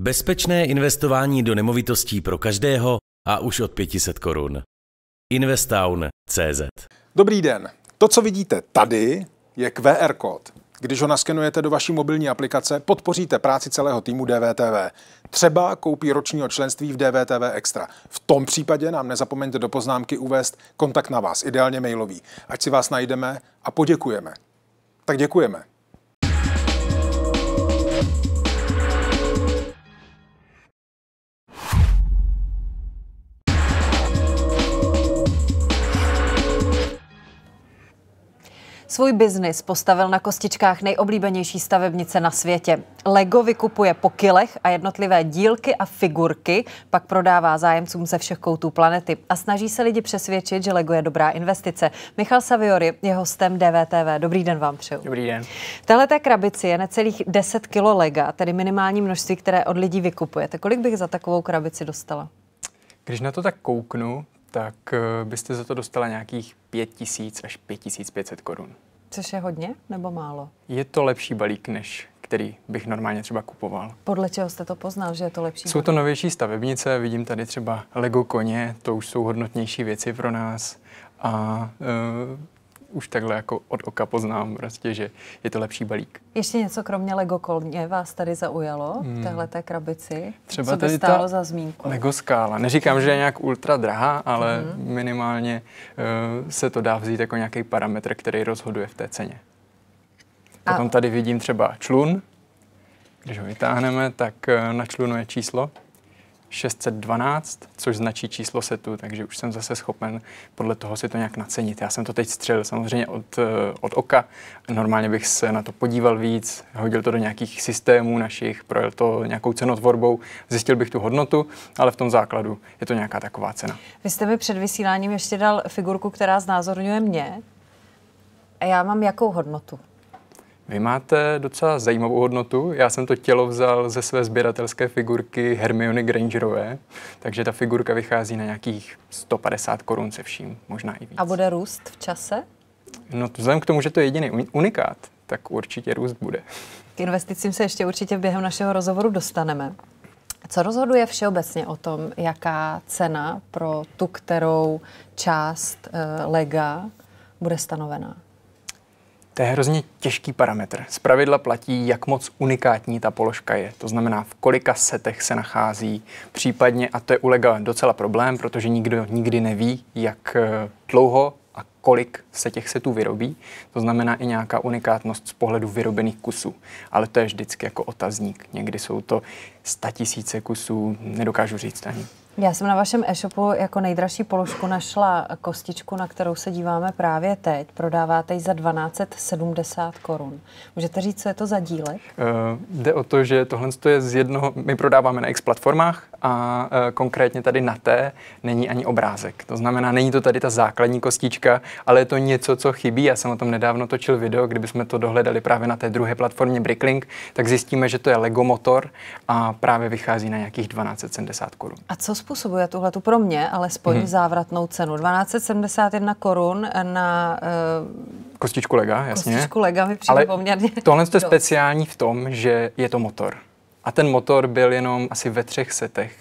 Bezpečné investování do nemovitostí pro každého a už od 500 korun. Investown.cz Dobrý den. To, co vidíte tady, je QR kód. Když ho naskenujete do vaší mobilní aplikace, podpoříte práci celého týmu DVTV. Třeba koupí ročního členství v DVTV Extra. V tom případě nám nezapomeňte do poznámky uvést kontakt na vás, ideálně mailový. Ať si vás najdeme a poděkujeme. Tak děkujeme. Svůj biznis postavil na kostičkách nejoblíbenější stavebnice na světě. Lego vykupuje po kilech a jednotlivé dílky a figurky pak prodává zájemcům ze všech koutů planety a snaží se lidi přesvědčit, že Lego je dobrá investice. Michal Saviory je hostem DVTV. Dobrý den vám přeju. Dobrý den. V této krabici je necelých 10 kilo lega, tedy minimální množství, které od lidí vykupujete. Kolik bych za takovou krabici dostala? Když na to tak kouknu, tak eh, byste za to dostala nějakých 5000 až 5500 korun. Což je hodně nebo málo? Je to lepší balík, než který bych normálně třeba kupoval. Podle čeho jste to poznal, že je to lepší? Jsou to novější stavebnice, vidím tady třeba Lego koně, to už jsou hodnotnější věci pro nás. A eh, už takhle jako od oka poznám prostě, že je to lepší balík. Ještě něco kromě Lego kolně vás tady zaujalo hmm. v téhle té krabici? Třeba co by stálo ta za zmínku? Lego skála. Neříkám, že je nějak ultra drahá, ale hmm. minimálně uh, se to dá vzít jako nějaký parametr, který rozhoduje v té ceně. A... Potom tady vidím třeba člun. Když ho vytáhneme, tak eh, na člunu je číslo. 612, což značí číslo setu, takže už jsem zase schopen podle toho si to nějak nacenit. Já jsem to teď střelil samozřejmě od, eh, od oka, normálně bych se na to podíval víc, hodil to do nějakých systémů našich, projel to nějakou cenotvorbou, zjistil bych tu hodnotu, ale v tom základu je to nějaká taková cena. Vy jste mi před vysíláním ještě dal figurku, která znázorňuje mě. A já mám jakou hodnotu? Vy máte docela zajímavou hodnotu. Já jsem to tělo vzal ze své sběratelské figurky Hermiony Grangerové, takže ta figurka vychází na nějakých 150 korun se vším, možná i víc. A bude růst v čase? No, vzhledem k tomu, že to je jediný unikát, tak určitě růst bude. K investicím se ještě určitě během našeho rozhovoru dostaneme. Co rozhoduje všeobecně o tom, jaká cena pro tu, kterou část e, lega bude stanovená? To je hrozně těžký parametr. Z pravidla platí, jak moc unikátní ta položka je. To znamená, v kolika setech se nachází, případně, a to je u lega docela problém, protože nikdo nikdy neví, jak eh, dlouho a kolik se těch setů vyrobí. To znamená i nějaká unikátnost z pohledu vyrobených kusů. Ale to je vždycky jako otazník. Někdy jsou to statisíce kusů, nedokážu říct ani. Já jsem na vašem e-shopu jako nejdražší položku našla kostičku, na kterou se díváme právě teď. Prodáváte ji za 1270 korun. Můžete říct, co je to za dílek? Uh, jde o to, že tohle je z jednoho, my prodáváme na X platformách a e, konkrétně tady na té není ani obrázek. To znamená, není to tady ta základní kostička, ale je to něco, co chybí. Já jsem o tom nedávno točil video, kdybychom to dohledali právě na té druhé platformě Bricklink, tak zjistíme, že to je Lego motor a právě vychází na nějakých 1270 korun. A co způsobuje tuhle tu pro mě alespoň hmm. závratnou cenu? 1271 korun na e, kostičku Lega, jasně. Kostičku Lega mi přijde ale poměrně. Tohle je speciální v tom, že je to motor. A ten motor byl jenom asi ve třech setech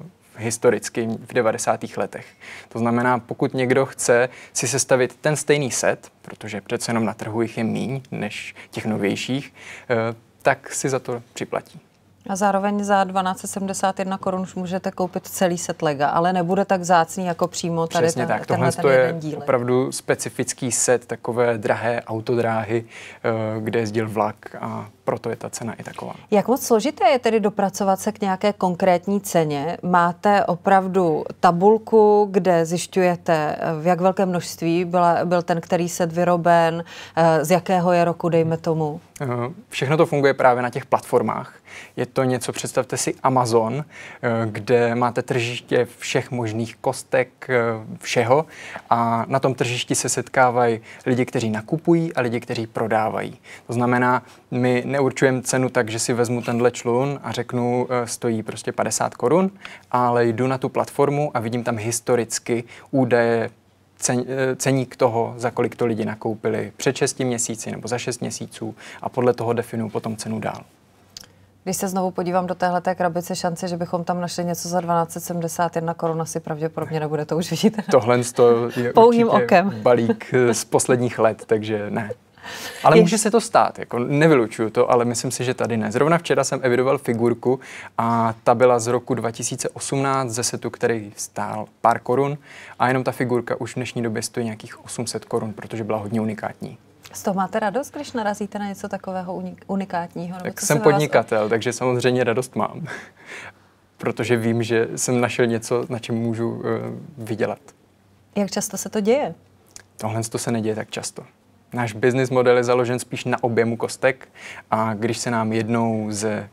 uh, historicky v 90. letech. To znamená, pokud někdo chce si sestavit ten stejný set, protože přece jenom na trhu jich je míň než těch novějších, uh, tak si za to připlatí. A zároveň za 1271 korun už můžete koupit celý set Lega, ale nebude tak zácný jako přímo tady Přesně ten, tak. Tohle ten je díl. opravdu specifický set takové drahé autodráhy, eh, kde jezdil vlak a proto je ta cena i taková. Jak moc složité je tedy dopracovat se k nějaké konkrétní ceně? Máte opravdu tabulku, kde zjišťujete, v jak velké množství byla, byl ten, který set vyroben, eh, z jakého je roku, dejme tomu? Eh, všechno to funguje právě na těch platformách. Je to něco, představte si Amazon, eh, kde máte tržiště všech možných kostek, všeho a na tom tržišti se setkávají lidi, kteří nakupují a lidi, kteří prodávají. To znamená, my neurčujem cenu tak, že si vezmu tenhle člun a řeknu, e, stojí prostě 50 korun, ale jdu na tu platformu a vidím tam historicky údaje e, ceník toho, za kolik to lidi nakoupili před 6 měsíci nebo za 6 měsíců a podle toho definuju potom cenu dál. Když se znovu podívám do téhle krabice, šance, že bychom tam našli něco za 1271 korun, asi pravděpodobně nebude, to už vidíte. Tohle to je Pouhým okem. balík z posledních let, takže ne. Ale může se to stát, jako nevylučuju to, ale myslím si, že tady ne. Zrovna včera jsem evidoval figurku a ta byla z roku 2018 ze setu, který stál pár korun a jenom ta figurka už v dnešní době stojí nějakých 800 korun, protože byla hodně unikátní. Z toho máte radost, když narazíte na něco takového unikátního? tak jsem podnikatel, vás... takže samozřejmě radost mám, protože vím, že jsem našel něco, na čem můžu uh, vydělat. Jak často se to děje? Tohle to se neděje tak často. Náš business model je založen spíš na objemu kostek a když se nám jednou z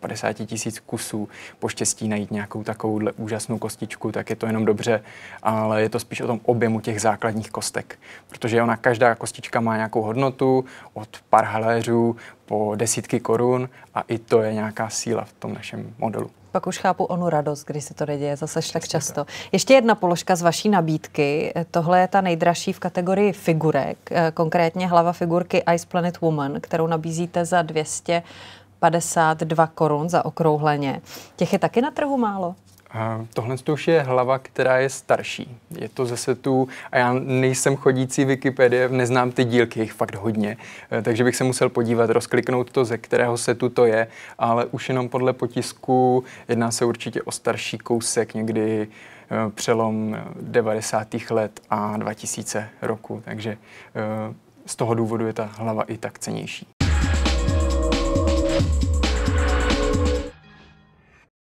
50 tisíc kusů poštěstí najít nějakou takovou úžasnou kostičku, tak je to jenom dobře, ale je to spíš o tom objemu těch základních kostek, protože ona každá kostička má nějakou hodnotu od pár haléřů po desítky korun a i to je nějaká síla v tom našem modelu. Pak už chápu onu radost, když se to neděje zase tak často. Ještě jedna položka z vaší nabídky. Tohle je ta nejdražší v kategorii figurek, eh, konkrétně hlava figurky Ice Planet Woman, kterou nabízíte za 252 korun za okrouhleně. Těch je taky na trhu málo? Tohle to už je hlava, která je starší. Je to ze setu, a já nejsem chodící Wikipedie, neznám ty dílky, jich fakt hodně, eh, takže bych se musel podívat, rozkliknout to, ze kterého setu to je, ale už jenom podle potisku jedná se určitě o starší kousek, někdy eh, přelom 90. Eh, let a 2000 roku, takže z toho důvodu je ta hlava i tak cenější.